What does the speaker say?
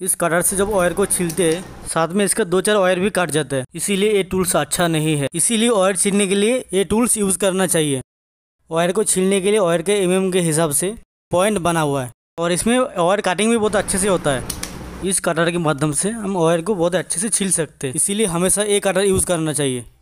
इस कटर से जब ऑयर को छीलते हैं साथ में इसका दो चार ऑयर भी काट जाता है इसीलिए ये टूल्स अच्छा नहीं है इसीलिए ऑयर छीलने के लिए ये टूल्स यूज़ करना चाहिए ऑयर को छीलने के लिए ऑयर के एम के हिसाब से पॉइंट बना हुआ है और इसमें ऑयर काटिंग भी बहुत अच्छे से होता है इस कटर के माध्यम से हम ऑयर को बहुत अच्छे से छील सकते हैं इसीलिए हमेशा ये कटर यूज़ करना चाहिए